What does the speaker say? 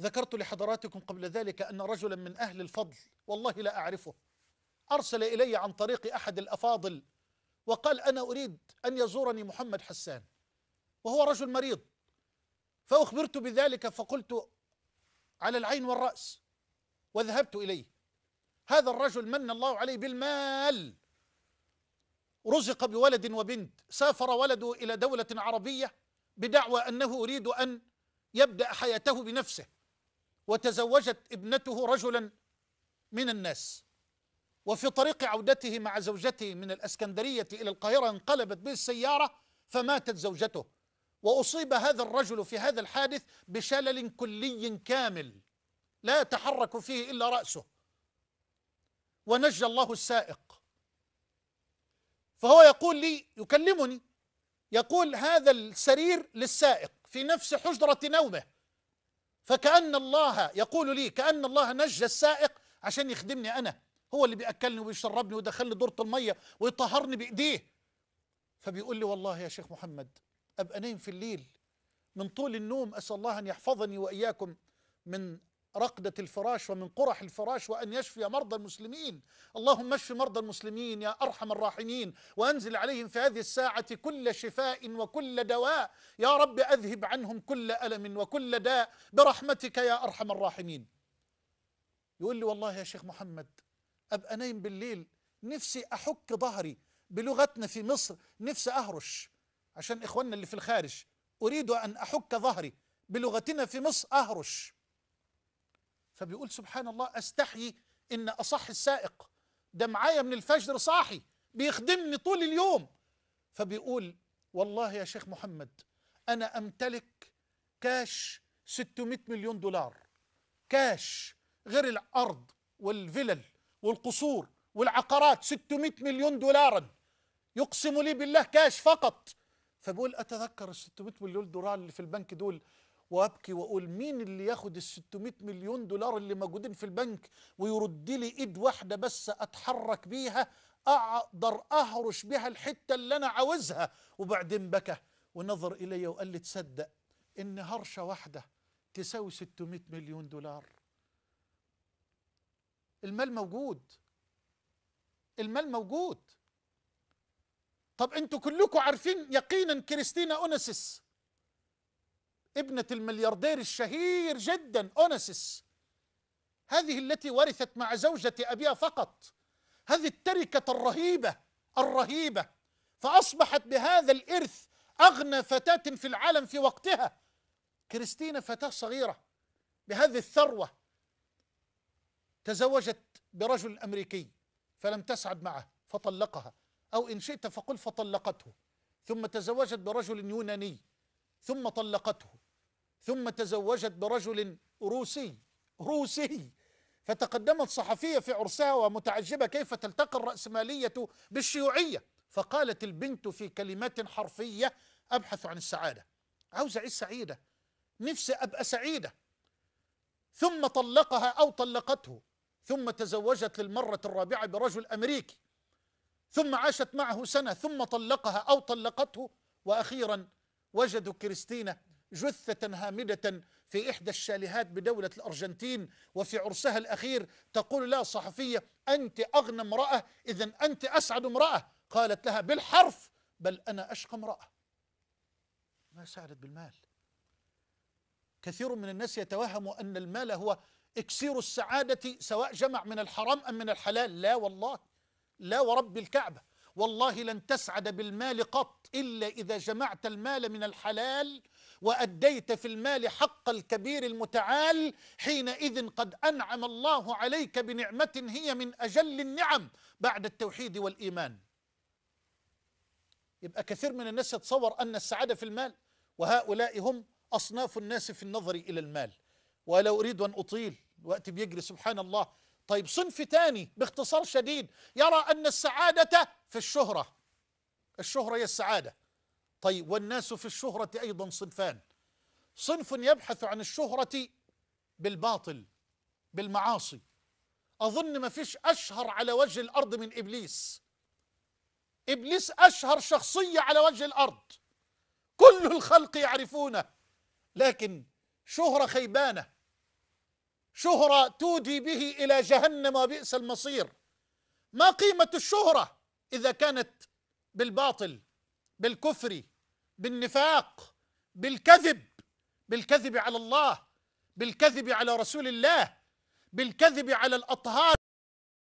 ذكرت لحضراتكم قبل ذلك أن رجلا من أهل الفضل والله لا أعرفه أرسل إلي عن طريق أحد الأفاضل وقال أنا أريد أن يزورني محمد حسان وهو رجل مريض فأخبرت بذلك فقلت على العين والرأس وذهبت إليه هذا الرجل من الله عليه بالمال رزق بولد وبنت سافر ولده إلى دولة عربية بدعوى أنه يريد أن يبدأ حياته بنفسه وتزوجت ابنته رجلا من الناس وفي طريق عودته مع زوجته من الاسكندريه الى القاهره انقلبت به السياره فماتت زوجته واصيب هذا الرجل في هذا الحادث بشلل كلي كامل لا يتحرك فيه الا راسه ونجى الله السائق فهو يقول لي يكلمني يقول هذا السرير للسائق في نفس حجره نومه فكأن الله يقول لي كأن الله نجى السائق عشان يخدمني أنا هو اللي بيأكلني وبيشربني ودخل لي دورة المية ويطهرني بإيديه فبيقول لي والله يا شيخ محمد أبقى نايم في الليل من طول النوم أسأل الله أن يحفظني وإياكم من رقدة الفراش ومن قرح الفراش وأن يشفي مرضى المسلمين اللهم اشف مرضى المسلمين يا أرحم الراحمين وأنزل عليهم في هذه الساعة كل شفاء وكل دواء يا رب أذهب عنهم كل ألم وكل داء برحمتك يا أرحم الراحمين يقول لي والله يا شيخ محمد أبقى نايم بالليل نفسي أحك ظهري بلغتنا في مصر نفسي أهرش عشان إخواننا اللي في الخارج أريد أن أحك ظهري بلغتنا في مصر أهرش فبيقول سبحان الله أستحيي إن أصح السائق ده معايا من الفجر صاحي بيخدمني طول اليوم فبيقول والله يا شيخ محمد أنا أمتلك كاش 600 مليون دولار كاش غير الأرض والفلل والقصور والعقارات 600 مليون دولارا يقسم لي بالله كاش فقط فبيقول أتذكر ال 600 مليون دولار اللي في البنك دول وابكي واقول مين اللي ياخد ال 600 مليون دولار اللي موجودين في البنك ويرد لي ايد واحده بس اتحرك بيها اقدر اهرش بيها الحته اللي انا عاوزها وبعدين بكى ونظر الي وقال لي تصدق ان هرشه واحده تساوي 600 مليون دولار المال موجود المال موجود طب انتوا كلكم عارفين يقينا كريستينا اونسيس ابنة الملياردير الشهير جدا أونسيس هذه التي ورثت مع زوجة أبيها فقط هذه التركة الرهيبة الرهيبة فأصبحت بهذا الإرث أغنى فتاة في العالم في وقتها كريستينا فتاة صغيرة بهذه الثروة تزوجت برجل أمريكي فلم تسعد معه فطلقها أو إن شئت فقل فطلقته ثم تزوجت برجل يوناني ثم طلقته ثم تزوجت برجل روسي روسي فتقدمت صحفية في عرسها ومتعجبة كيف تلتقي الرأسمالية بالشيوعية فقالت البنت في كلمات حرفية أبحث عن السعادة عاوز أعيش سعيدة نفسي أبقى سعيدة ثم طلقها أو طلقته ثم تزوجت للمرة الرابعة برجل أمريكي ثم عاشت معه سنة ثم طلقها أو طلقته وأخيرا وجدوا كريستينا جثة هامدة في إحدى الشاليهات بدولة الأرجنتين وفي عرسها الأخير تقول لها صحفية أنت أغنى امرأة إذا أنت أسعد امرأة قالت لها بالحرف بل أنا أشقى امرأة ما سعدت بالمال كثير من الناس يتوهم أن المال هو إكسير السعادة سواء جمع من الحرام أم من الحلال لا والله لا ورب الكعبة والله لن تسعد بالمال قط إلا إذا جمعت المال من الحلال وأديت في المال حق الكبير المتعال حينئذ قد أنعم الله عليك بنعمة هي من أجل النعم بعد التوحيد والإيمان يبقى كثير من الناس يتصور أن السعادة في المال وهؤلاء هم أصناف الناس في النظر إلى المال ولا أريد أن أطيل وقت بيجري سبحان الله طيب صنف ثاني باختصار شديد يرى أن السعادة في الشهرة الشهرة هي السعادة طيب والناس في الشهرة أيضا صنفان صنف يبحث عن الشهرة بالباطل بالمعاصي أظن ما فيش أشهر على وجه الأرض من إبليس إبليس أشهر شخصية على وجه الأرض كل الخلق يعرفونه لكن شهرة خيبانة شهرة تودي به إلى جهنم وبئس المصير ما قيمة الشهرة إذا كانت بالباطل بالكفر بالنفاق بالكذب بالكذب على الله بالكذب على رسول الله بالكذب على الأطهار